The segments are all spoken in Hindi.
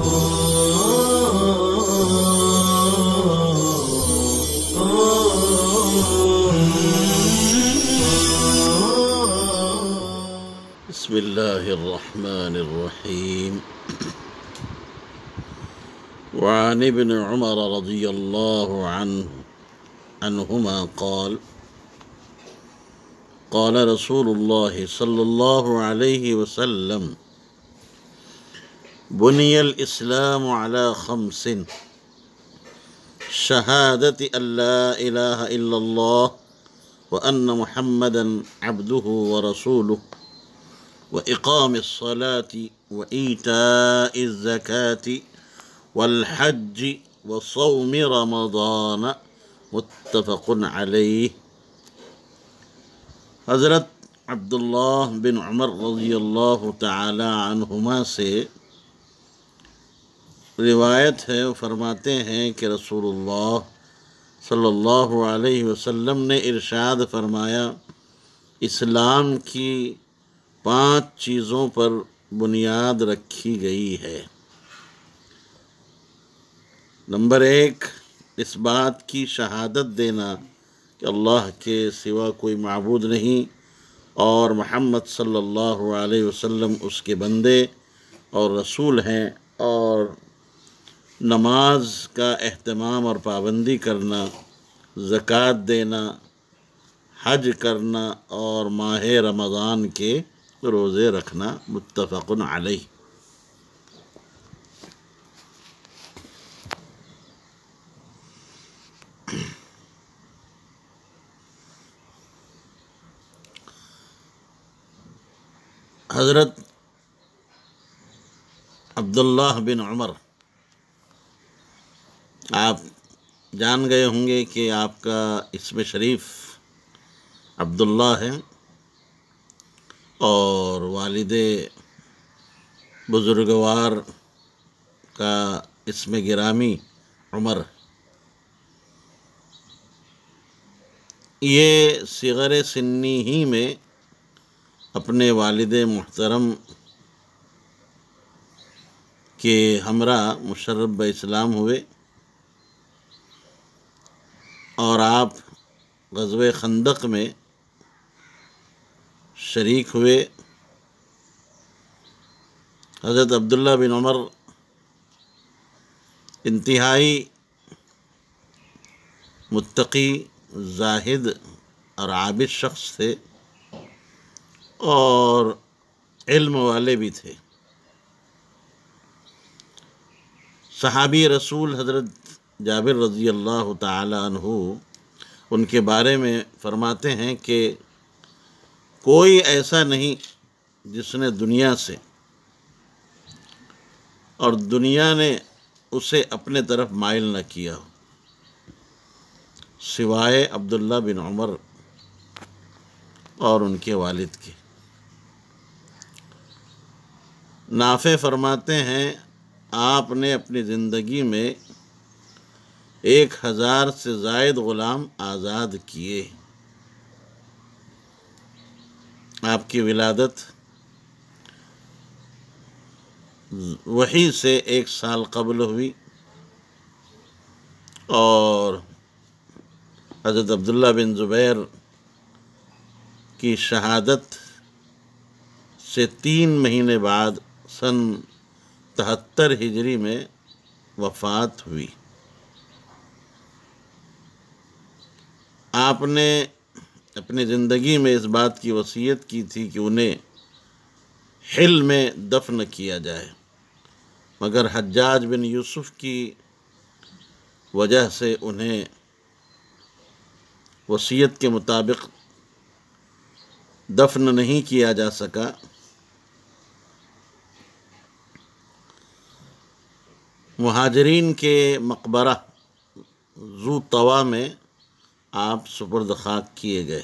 بسم الله الرحمن الرحيم وعن ابن عمر رضي الله عنه عنهما قال قال رسول الله صلى الله عليه وسلم بني الإسلام على خمس شهادة أن لا إله إلا الله وأن محمدا عبده ورسوله وإقام الصلاة وإيتاء الزكاة والحج وصوم رمضان متفق عليه حضرت الله بن عمر رضي الله تعالى عنهما سے रिवायत है वो फरमाते हैं कि रसूलुल्लाह सल्लल्लाहु अलैहि वसल्लम ने इरशाद फरमाया इस्लाम की पांच चीज़ों पर बुनियाद रखी गई है नंबर एक इस बात की शहादत देना कि अल्लाह के सिवा कोई मबूद नहीं और महम्मद सल्लल्लाहु अलैहि वसल्लम उसके बंदे और रसूल हैं और नमाज का अहतमाम और पाबंदी करना ज़क़़त देना हज करना और माह रमज़ान के रोज़े रखना मुतफ़न अलही हज़रत अब्दुल्लाह बिन उमर जान गए होंगे कि आपका इसमें शरीफ अब्दुल्ला है और वालद बुज़ुर्गवार का इसमें गिरामी उमर ये सिगर सन्नी ही में अपने वालद मोहतरम के हमरा मुशर्रब इस्लाम हुए और आप गजब खंदक में शरीक हुए हज़रत अब्दुल्ला बिन उमर इंतहाई मुतकी जाहिद और आबिद शख्स थे और इल्म वाले भी थे सहाबी रसूल हज़रत जाबिर रज़ी अल्लाह तहु उनके बारे में फ़रमाते हैं कि कोई ऐसा नहीं जिसने दुनिया से और दुनिया ने उसे अपने तरफ माइल न किया हो सिवाय अब्दुल्ला बिन उमर और उनके वालिद के नाफे फरमाते हैं आपने अपनी ज़िंदगी में एक हज़ार से जायद ग़ुलाम आज़ाद किए आपकी विलादत वही से एक साल कबल हुई और हज़रत अब्दुल्ला बिन ज़ुबैर की शहादत से तीन महीने बाद सन तहत्तर हिजरी में वफ़ात हुई आपने अपनी ज़िंदगी में इस बात की वसीयत की थी कि उन्हें हिल में दफन किया जाए मगर हज्जाज बिन यूसुफ की वजह से उन्हें वसीयत के मुताबिक दफन नहीं किया जा सका महाजरीन के मकबरा जू तवा में आप सुपुर्द खाक किए गए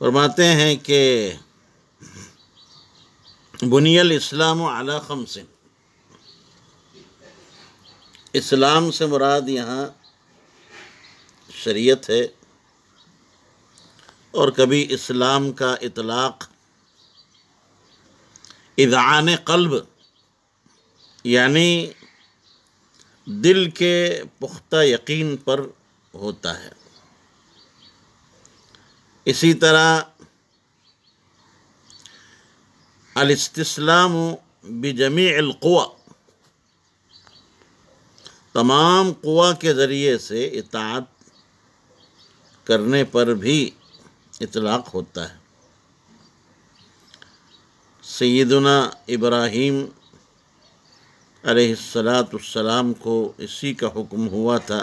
फरमाते हैं कि बुनियल इस्लाम अला खमसिन इस्लाम से मुराद यहाँ शरीयत है और कभी इस्लाम का इतलाक़ इदान कल्ब यानी दिल के पुख्ता यकीन पर होता है इसी तरह अलस्तलाम बजमी अलकुआ तमाम कुआ के ज़रिए से इतात करने पर भी इतलाक़ होता है सैदना इब्राहीम सलाम को इसी का हुक्म हुआ था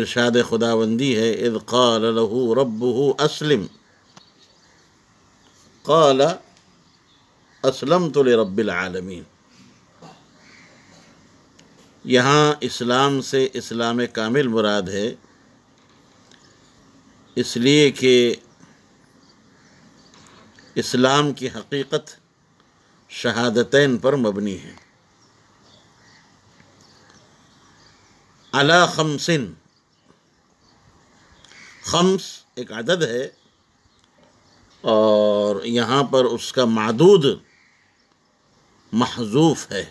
इरशाद खुदाबंदी है इद लहू रबू असलम कल असलम तो रबालमीन यहाँ इस्लाम से इस्लाम कामिल मुराद है इसलिए कि इस्लाम की हकीकत शहादतन पर मबनी है अला खमसिन खम्स एक अदद है और यहाँ पर उसका मादूद महजूफ है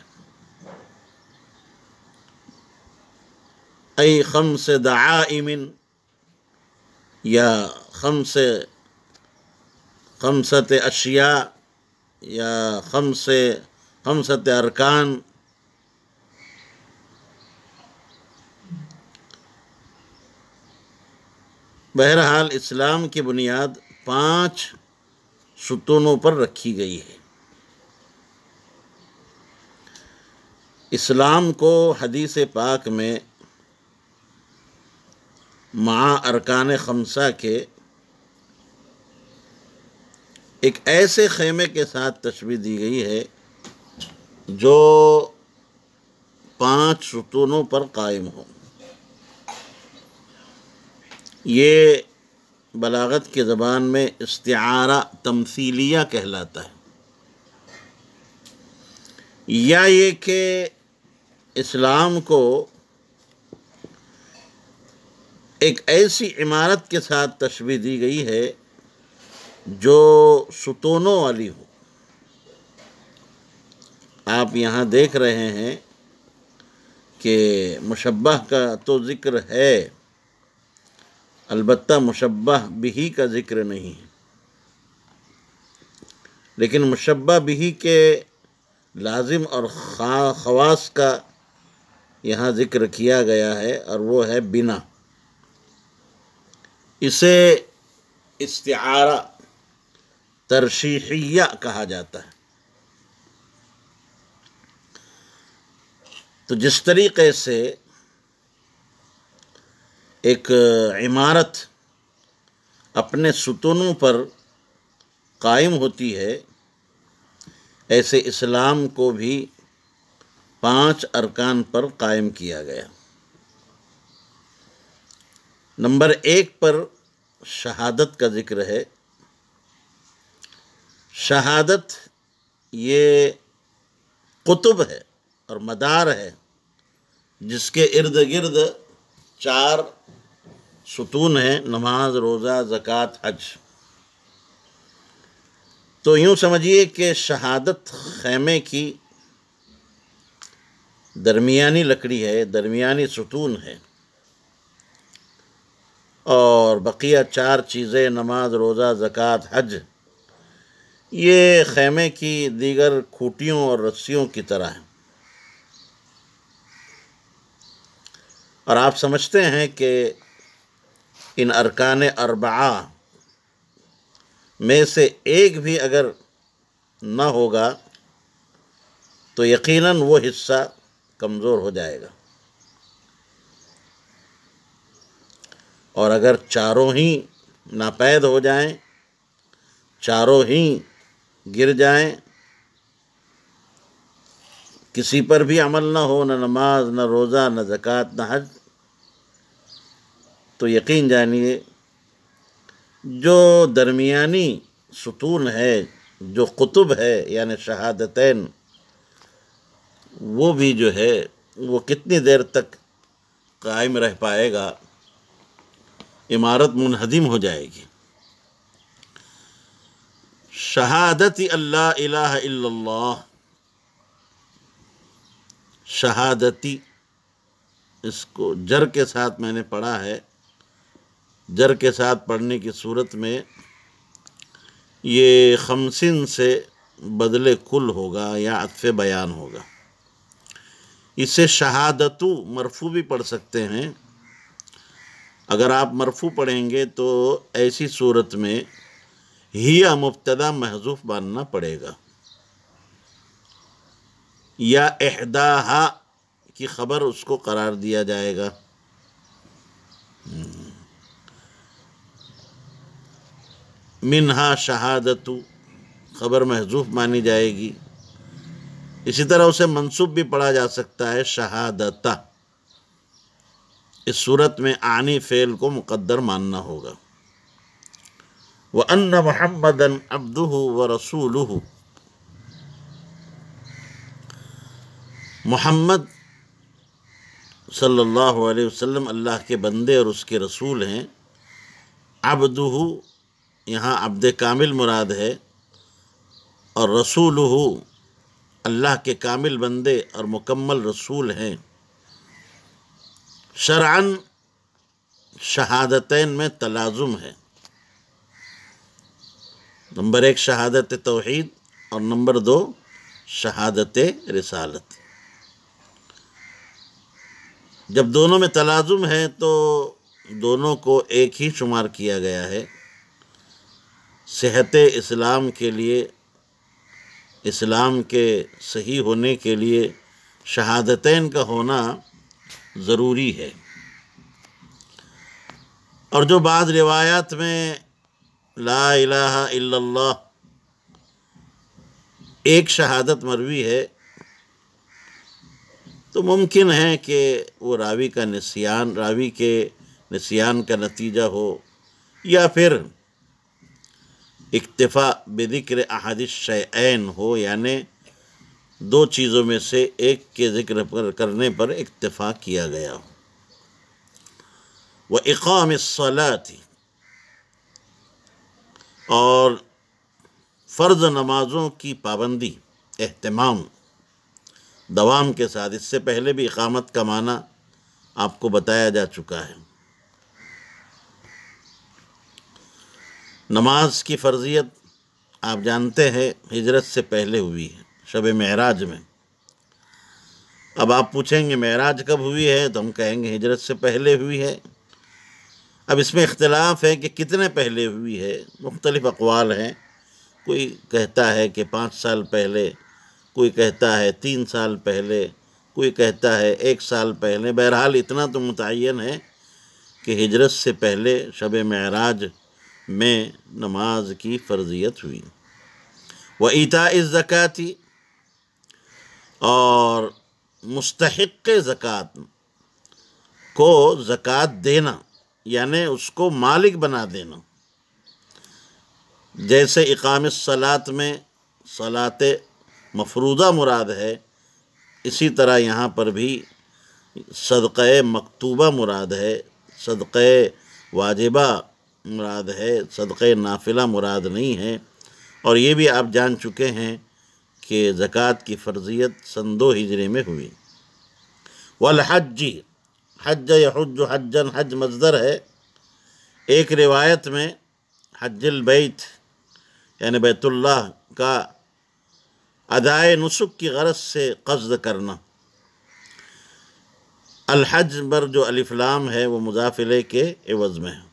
अई खम से दामिन या खम से खमसत अशिया या खमस खमसत अरकान बहरहाल इस्लाम की बुनियाद पांच सुतूनों पर रखी गई है इस्लाम को हदीस पाक में मा अरकान खमसा के एक ऐसे खेमे के साथ तस्वीर दी गई है जो पांच सुतूनों पर कायम हो ये बलागत की ज़बान में इस्तारा तमसीलिया कहलाता है या ये कि इस्लाम को एक ऐसी इमारत के साथ तस्वीर दी गई है जो सुतोनों वाली हो आप यहाँ देख रहे हैं कि मुशबह का तो ज़िक्र है अलबत् मुशबह बिही का ज़िक्र नहीं है लेकिन मुशबह बिही के लाजिम और खवास का यहाँ ज़िक्र किया गया है और वो है बिना इसे इस्तारा तरशीहिया कहा जाता है तो जिस तरीके से एक इमारत अपने सुतनों पर कायम होती है ऐसे इस्लाम को भी पांच अरकान पर कायम किया गया नंबर एक पर शहादत का जिक्र है शहादत ये कुतुब है और मदार है जिसके इर्द गिर्द चार सुतून है नमाज रोज़ा ज़क़़त हज तो यूँ समझिए कि शहादत खैमे की दरमियानी लकड़ी है दरमियानी सुतून है और बकिया चार चीज़ें नमाज रोज़ा ज़क़़त हज ये खेमे की दीगर खूटियों और रस्सियों की तरह है और आप समझते हैं कि इन अरकान अरबा में से एक भी अगर न होगा तो यकीनन वो हिस्सा कमज़ोर हो जाएगा और अगर चारों ही नापैद हो जाएं चारों ही गिर जाएं किसी पर भी अमल ना हो ना नमाज ना रोज़ा ना ज़क़़त ना हज तो यकीन जानिए जो दरमियानी सतून है जो कुतुब है यानि शहादतैन वो भी जो है वो कितनी देर तक कायम रह पाएगा इमारत मुनहदिम हो जाएगी शहादत अल्लाह इल्लल्लाह शहादती इसको जर के साथ मैंने पढ़ा है जर के साथ पढ़ने की सूरत में ये खमसिन से बदले कुल होगा या अतफ़ बयान होगा इसे शहादतु मरफू भी पढ़ सकते हैं अगर आप मरफू पढ़ेंगे तो ऐसी सूरत में ही मुबतदा महजूफ मानना पड़ेगा या एहदा की खबर उसको करार दिया जाएगा हम्म। मिनहा शहादतु खबर महजूफ मानी जाएगी इसी तरह उसे मनसूब भी पढ़ा जा सकता है शहादता इस सूरत में आनी फेल को मुकद्दर मानना होगा वन्न मोहम्मदन अब्दू व रसूल मोहम्मद सल्लल्लाहु अलैहि वसल्लम अल्लाह के बंदे और उसके रसूल हैं अबदूह यहाँ अब्द कामिल मुराद है और रसूल अल्लाह के कामिल बंदे और मुकम्मल रसूल हैं शरअन शहादतैन में तलाजुम है नंबर एक शहादत तोहद और नंबर दो शहादत रसालत जब दोनों में तलाजुम है तो दोनों को एक ही शुमार किया गया है सेहत इस्लाम के लिए इस्लाम के सही होने के लिए शहादतें का होना ज़रूरी है और जो बाद रिवायात में ला इलाहा इल्लल्लाह एक शहादत मरवी है तो मुमकिन है कि वो रावी का नसीान रावी के नसीान का नतीजा हो या फिर इक्तफ़ा बेदिक्र अहादिश हो यानि दो चीज़ों में से एक के जिक्र पर करने पर इक्तफ़ा किया गया हो व इकाम सला थी और फ़र्ज नमाज़ों की पाबंदी अहतमाम दवाम के साथ इससे पहले भी इकामत का माना आपको बताया जा चुका है नमाज की फ़र्जियत आप जानते हैं हिजरत से पहले हुई है शब महराज में अब आप पूछेंगे महराज कब हुई है तो हम कहेंगे हिजरत से पहले हुई है अब इसमें इख्तलाफ है कि कितने पहले हुई है मुख्तलिफ़ अकवाल हैं कोई कहता है कि पाँच साल पहले कोई कहता है तीन साल पहले कोई कहता है एक साल पहले बहरहाल इतना तो मुतन है कि हिजरत से पहले शब मराज में नमाज की फ़र्जियत हुई व ईता ज़क़ाती और मुस्तक ज़क़़त को ज़क़़त देना यानि उसको मालिक बना देना जैसे इकाम सलात में सलात मफरूदा मुराद है इसी तरह यहाँ पर भी सदक़ मकतूबा मुराद है सदक़ वाजिबा मुराद है सदक़ नाफिला मुराद नहीं है और ये भी आप जान चुके हैं कि ज़क़़त की फ़र्जियत सन दो हिजरे में हुई जी हज जो हजन हज मजदर है एक रिवायत में हजल बैत यानि बैतुल्लाह का अदाय नसुक की गरज से कस्द करना अलहज पर जो अलफ़लाम है वो मुजाफिले के एवज़ में है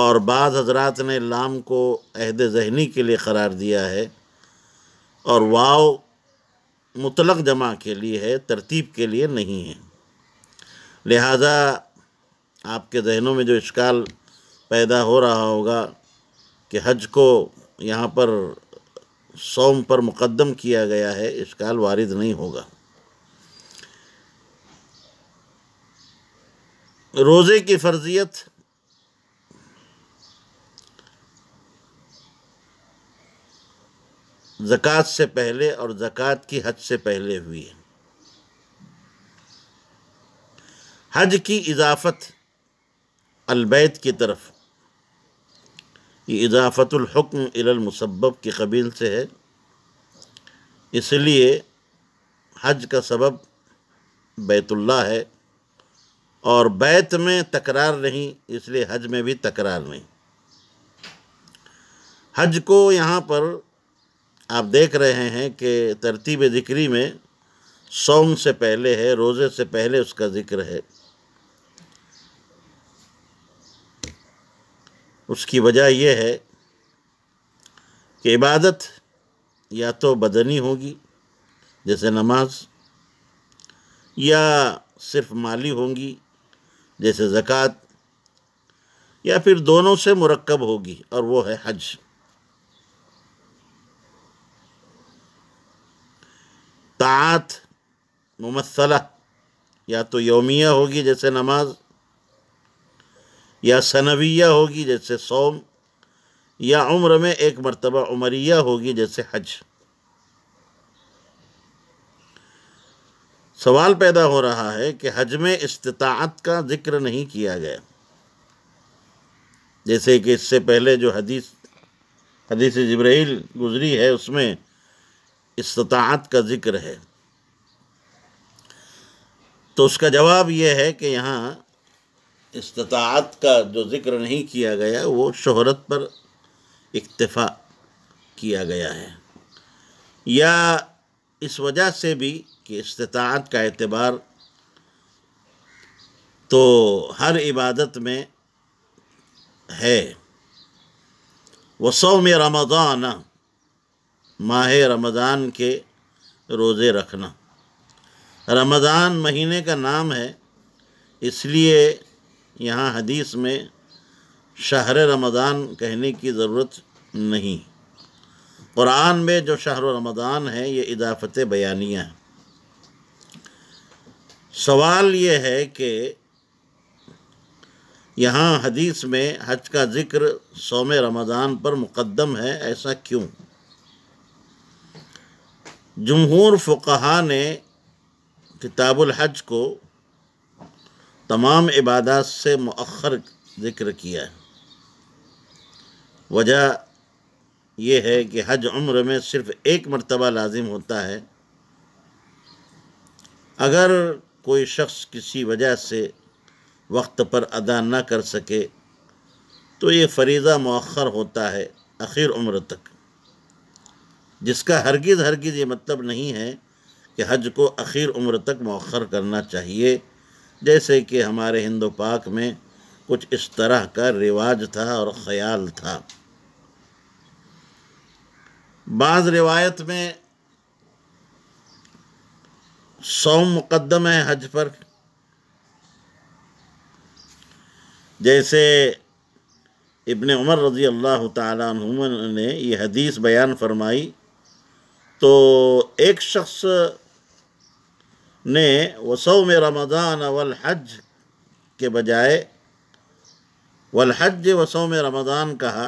और बाज़ हजरात ने लाम को अहद जहनी के लिए करार दिया है और वाव मुतलक जमा के लिए है तरतीब के लिए नहीं है लिहाजा आपके जहनों में जो इश्काल पैदा हो रहा होगा कि हज को यहाँ पर सोम पर मुकदम किया गया है इश्काल वारिद नहीं होगा रोज़े की फर्जियत ज़क़़त से पहले और ज़क़़त की हद से पहले हुई है हज की इजाफत अलबैत की तरफ ये इजाफ़तुल्हुक्म इलमसबब के कबील से है इसलिए हज का सबब बैतुल्ला है और बैत में तकरार नहीं इसलिए हज में भी तकरार नहीं हज को यहाँ पर आप देख रहे हैं कि तरतीब ज़िक्री में सौम से पहले है रोज़े से पहले उसका ज़िक्र है उसकी वजह यह है कि इबादत या तो बदनी होगी जैसे नमाज या सिर्फ माली होंगी जैसे ज़क़़त या फिर दोनों से मुरक्कब होगी और वो है हज तात मुमसला या तो योमिया होगी जैसे नमाज़ या सनविया होगी जैसे सोम या उम्र में एक मरतबा उमरिया होगी जैसे हज सवाल पैदा हो रहा है कि हज में इस्तात का जिक्र नहीं किया गया जैसे कि इससे पहले जो हदीस हदीस जब्राइल गुजरी है उसमें इस्तात का जिक्र है तो उसका जवाब यह है कि यहाँ इस्तात का जो ज़िक्र नहीं किया गया वो शहरत पर इक्तफ़ा किया गया है या इस वजह से भी कि इस्तात का एतबार तो हर इबादत में है वसौ में रमदान माह रमज़ान के रोज़े रखना रमज़ान महीने का नाम है इसलिए यहाँ हदीस में शहर रमज़ान कहने की ज़रूरत नहीं क़ुरान में जो शहर रमज़ान है ये इदाफत बयानिया है सवाल ये है कि यहाँ हदीस में हज का ज़िक्र सोम रमदान पर मुक़दम है ऐसा क्यों जमहूर फ़ुकहा ने किताबुल हज को तमाम इबादत से मखर ज़िक्र किया है वजह यह है कि हज उम्र में सिर्फ़ एक मरतबा लाजिम होता है अगर कोई शख्स किसी वजह से वक्त पर अदा न कर सके तो ये फरीज़ा मौखर होता है आखिर उम्र तक जिसका हरगिज़ हरगिज़ ये मतलब नहीं है कि हज को आखिर उम्र तक मौखर करना चाहिए जैसे कि हमारे हिंदू पाक में कुछ इस तरह का रिवाज था और ख्याल था बाज़ रिवायत में सौ मुकदम है हज पर जैसे इबन उमर रज़ी अल्लाह तुम ने यह हदीस बयान फरमाई तो एक शख्स ने में रमज़ान वल हज के बजाय वल हज में रमज़ान कहा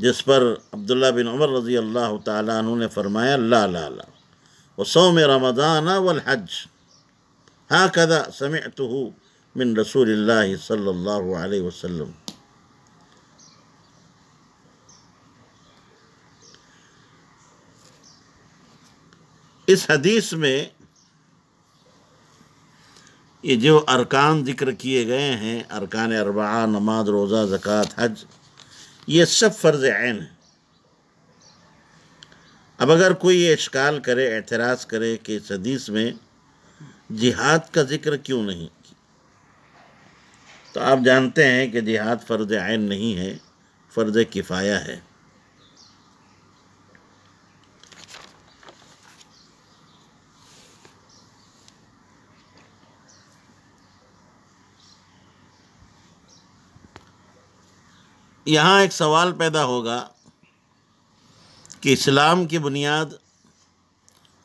जिस पर अब्दुल्ला बिन उमर रज़ी अल्लाह तु ने फरमाया ला ला ला में रमज़ान वल हज हाँ कदा समय हूँ मिन रसूल सल्ला वसम इस हदीस में ये जो अरकान ज़िक्र किए गए हैं अरकान अरबा नमाज रोज़ा ज़क़़त हज ये सब फ़र्ज़ आन हैं अब अगर कोई ये इश्काल करे एतराज़ करे कि इस हदीस में जिहाद का ज़िक्र क्यों नहीं तो आप जानते हैं कि जिहाद फ़र्ज़ आन नहीं है फ़र्ज़ किफ़ाया है यहाँ एक सवाल पैदा होगा कि इस्लाम की बुनियाद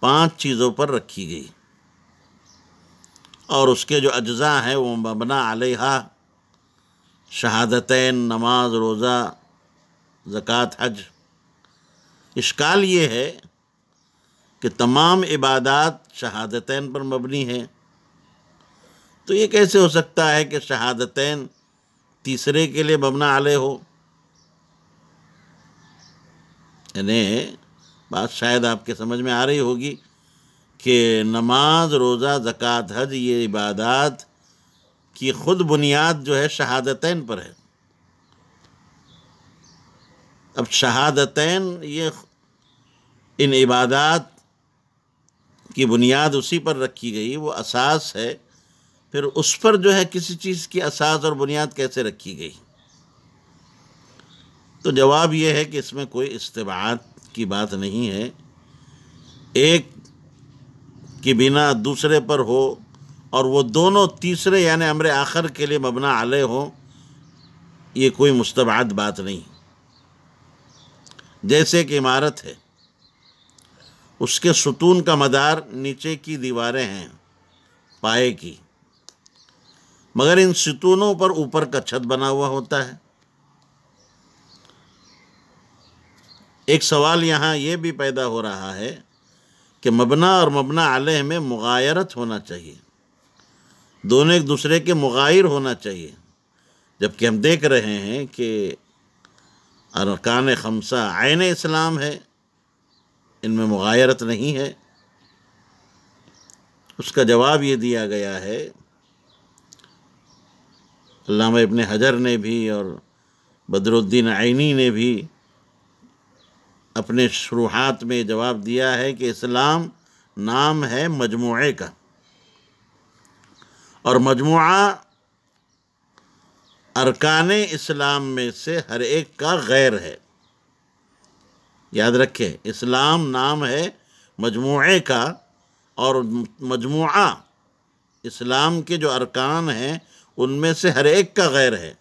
पांच चीज़ों पर रखी गई और उसके जो अज्जा हैं वो मबना आलिहा शहादतें नमाज रोज़ा ज़क़़त हज इश्काल ये है कि तमाम इबादत शहादतें पर मबनी है तो ये कैसे हो सकता है कि शहादतें तीसरे के लिए बमना आले हो यानी बात शायद आपके समझ में आ रही होगी कि नमाज रोज़ा ज़क़़त हज ये इबादत की ख़ुद बुनियाद जो है शहादतन पर है अब शहादतैन ये इन इबादत की बुनियाद उसी पर रखी गई वो असास है फिर उस पर जो है किसी चीज़ की असाज और बुनियाद कैसे रखी गई तो जवाब यह है कि इसमें कोई इस्तेमाल की बात नहीं है एक के बिना दूसरे पर हो और वो दोनों तीसरे यानि अमर आखिर के लिए मबना आले हो ये कोई मुस्तबाद बात नहीं जैसे कि इमारत है उसके सुतून का मदार नीचे की दीवारें हैं पाए की मगर इन सितूनों पर ऊपर का छत बना हुआ होता है एक सवाल यहाँ ये भी पैदा हो रहा है कि मबना और मबना आलह में मुगायरत होना चाहिए दोनों एक दूसरे के मुगायर होना चाहिए जबकि हम देख रहे हैं कि अरकान खमसा आयन इस्लाम है इनमें मुगायरत नहीं है उसका जवाब ये दिया गया है अलामा इबन हजर ने भी और बदरुद्दीन आइनी ने भी अपने शुरुआत में जवाब दिया है कि इस्लाम नाम है मजमू का और मजमु अरकान इस्लाम में से हर एक का गैर है याद रखें इस्लाम नाम है मजमु का और मजमु इस्लाम के जो अरकान हैं उनमें से हर एक का गैर है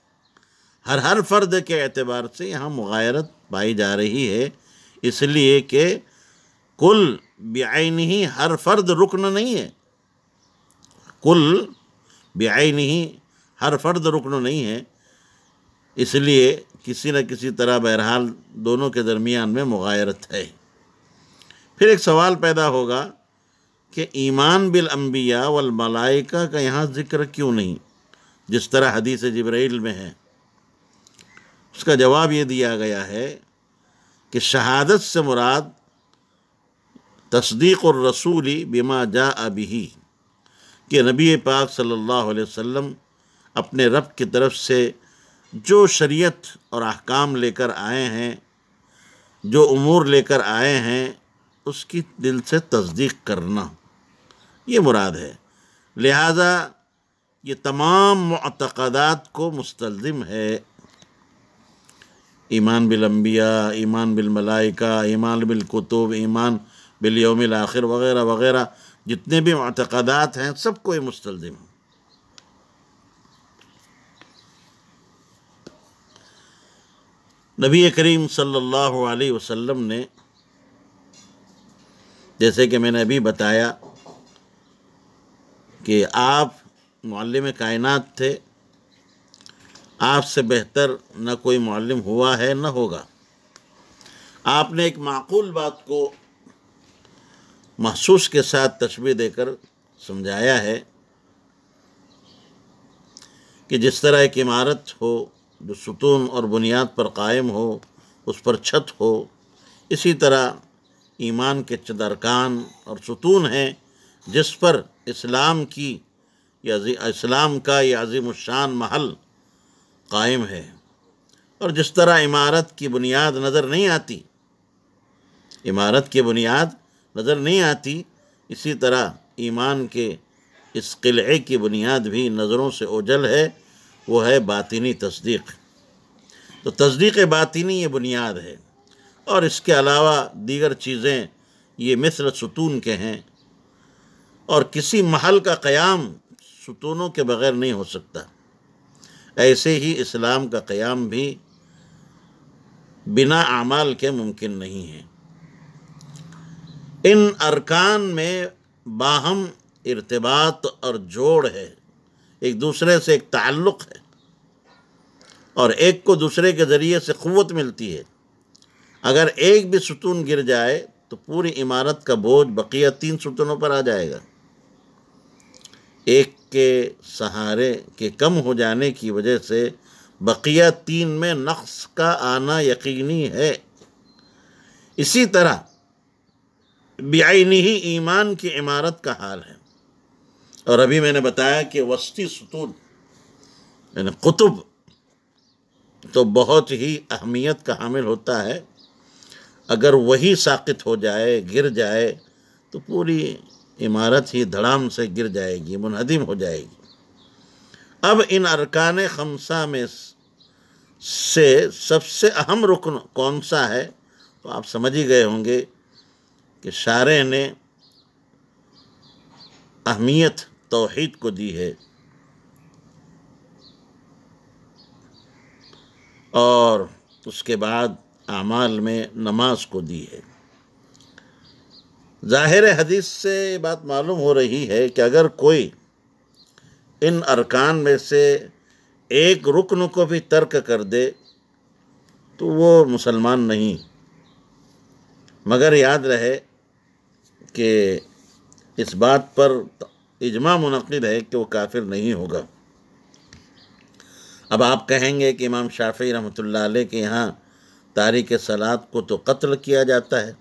हर हर फर्द के एतबार से यहाँ मुगैरत पाई जा रही है इसलिए कि कुल बेआन ही हर फर्द रुकन नहीं है कुल बेआन ही हर फर्द रुकन नहीं है इसलिए किसी न किसी तरह बहरहाल दोनों के दरमियान में मुगैरत है फिर एक सवाल पैदा होगा कि ईमान बिल अम्बिया वलमलाइका का यहाँ जिक्र क्यों नहीं जिस तरह हदीस जबरील में है उसका जवाब ये दिया गया है कि शहादत से मुराद तस्दीक और रसूली बिमा जा ही कि नबी पाक सल्लल्लाहु अलैहि वसल्लम अपने रब की तरफ से जो शरीयत और अहकाम लेकर आए हैं जो उमूर लेकर आए हैं उसकी दिल से तस्दीक करना ये मुराद है लिहाजा ये तमाम मतकदात को मुस्तलम है ईमान बिलम्बिया ईमान बिलमलाइका ईमान बिलकुतुब ईमान बिलयोमिल आखिर वगैरह वगैरह जितने भी मतकदात हैं सबको ये मुस्तम नबी करीम सल्लल्लाहु अलैहि वसल्लम ने जैसे कि मैंने अभी बताया कि आप मालम कायन थे आपसे बेहतर न कोई मालम हुआ है न होगा आपने एक माकूल बात को महसूस के साथ तस्वीर देकर समझाया है कि जिस तरह एक इमारत हो जो सुतून और बुनियाद पर कायम हो उस पर छत हो इसी तरह ईमान के चदरकान और सुतून हैं जिस पर इस्लाम की यह इस्लाम का ये अज़ीम शान महल कायम है और जिस तरह इमारत की बुनियाद नज़र नहीं आती इमारत की बुनियाद नज़र नहीं आती इसी तरह ईमान के इस किले की बुनियाद भी नज़रों से ओझल है वो है बातिनी तस्दीक तो तस्दीक बातिनी ये बुनियाद है और इसके अलावा दीगर चीज़ें ये मिस्र सतून के हैं और किसी महल का क़याम सुतूनों के बगैर नहीं हो सकता ऐसे ही इस्लाम का क़्याम भी बिना अमाल के मुमकिन नहीं है इन अरकान में बाहम इरतबात और जोड़ है एक दूसरे से एक ताल्लुक़ है और एक को दूसरे के ज़रिए से क़वत मिलती है अगर एक भी सुतून गिर जाए तो पूरी इमारत का बोझ बकिया तीन सुतूनों पर आ जाएगा एक के सहारे के कम हो जाने की वजह से बकिया तीन में नक्स का आना यकीनी है इसी तरह बेआनी ही ईमान की इमारत का हाल है और अभी मैंने बताया कि वस्ती सतून यानी कुतुब तो बहुत ही अहमियत का हामिल होता है अगर वही साकित हो जाए गिर जाए तो पूरी इमारत ही धड़ाम से गिर जाएगी मुनहदिम हो जाएगी अब इन अरकान खमसा में से सबसे अहम रुकन कौन सा है तो आप समझ ही गए होंगे कि शारे ने अहमियत तोहद को दी है और उसके बाद अमाल में नमाज को दी है ज़ाहिर हदीस से ये बात मालूम हो रही है कि अगर कोई इन अरकान में से एक रुकन को भी तर्क कर दे तो वो मुसलमान नहीं मगर याद रहे कि इस बात पर इजमा मुनद है कि वो काफिर नहीं होगा अब आप कहेंगे कि इमाम शाफी रहमत के यहाँ तारीख सलात को तो कत्ल किया जाता है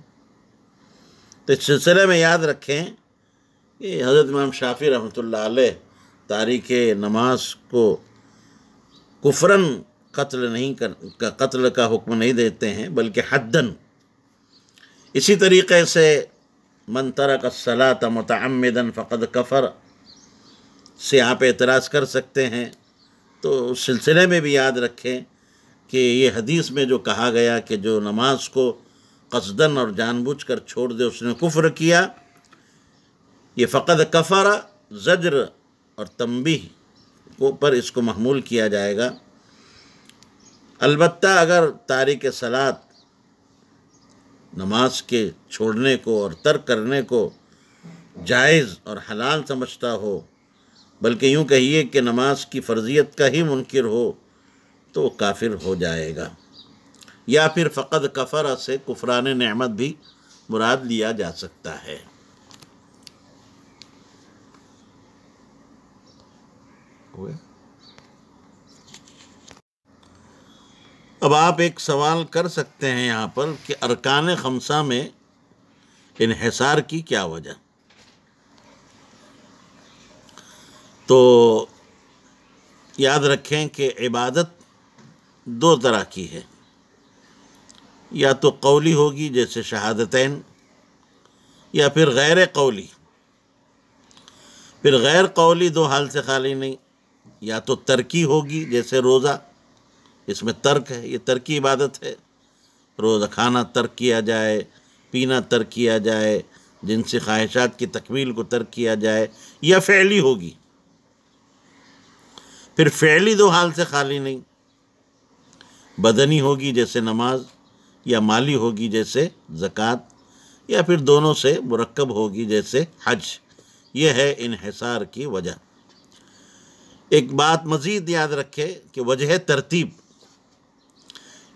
तो इस सिलसिले में याद रखें कि हज़रत इमाम शाफी रहमत तारीख नमाज को कुफरन कत्ल नहीं कर कत्ल का हुक्म नहीं देते हैं बल्कि हदन इसी तरीके से मन तरक सलात मतमदन फ़कद कफ़र से आप एतराज़ कर सकते हैं तो उस सिलसिले में भी याद रखें कि ये हदीस में जो कहा गया कि जो नमाज को कसदन और जानबूझ कर छोड़ दे उसने कुफ्र किया ये फ़कद कफ़ारा जजर और तंबी को पर इसको महमूल किया जाएगा अलबत् अगर तारिक सलात नमाज के छोड़ने को और तर्क करने को जायज़ और हलाल समझता हो बल्कि यूँ कहिए कि नमाज की फ़र्जियत का ही मुनकर हो तो वो काफिर हो जाएगा या फिर फ़क़द कफ़र से कुफरान नमत भी मुराद लिया जा सकता है अब आप एक सवाल कर सकते हैं यहाँ पर कि अरकान खमसा में इन्हसार की क्या वजह तो याद रखें कि इबादत दो तरह की है या तो कौली होगी जैसे शहादतन या फिर गैर कौली फिर गैर कौली दो हाल से खाली नहीं या तो तरकी होगी जैसे रोज़ा इसमें तर्क है ये तर्की इबादत है रोज़ा खाना तर्क किया जाए पीना तर्क किया जाए जिनसे ख्वाहिशात की तकमील को तर्क किया जाए या फैली होगी फिर फैली दो हाल से खाली नहीं बदनी होगी जैसे नमाज या माली होगी जैसे ज़क़़त या फिर दोनों से मरकब होगी जैसे हज यह है इनहसार की वजह एक बात मज़ीद याद रखे कि वजह तरतीब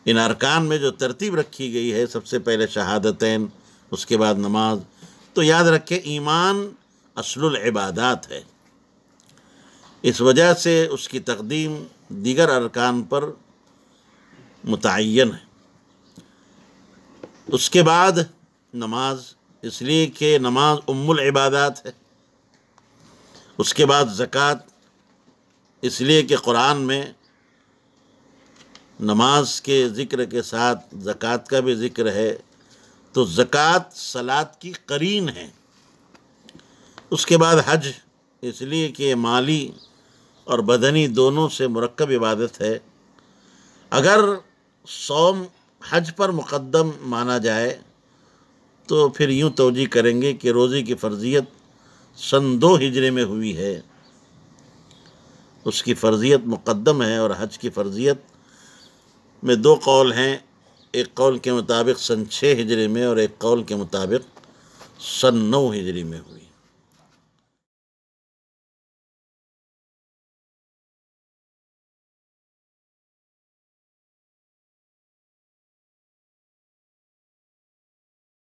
इन अरकान में जो तरतीब रखी गई है सबसे पहले शहादतें उसके बाद नमाज तो याद रखे ईमान असल इबादात है इस वजह से उसकी तकदीम दीगर अरकान पर मुतन है उसके बाद नमाज इसलिए कि नमाज उम्मुल इबादत है उसके बाद ज़क़़त इसलिए कि कुरान में नमाज के ज़िक्र के साथ ज़क़़त का भी ज़िक्र है तो ज़क़़त सलात की करीन है उसके बाद हज इसलिए कि माली और बदनी दोनों से मरकब इबादत है अगर सौम हज पर मुकदम माना जाए तो फिर यूँ तोजी करेंगे कि रोज़े की फ़र्जियत सन दो हिजरे में हुई है उसकी फ़र्जियत मुकदम है और हज की फ़र्जियत में दो कौल हैं एक कौल के मुताबिक सन छः हिजरे में और एक कौल के मुताबिक सन नौ हिजरी में हुई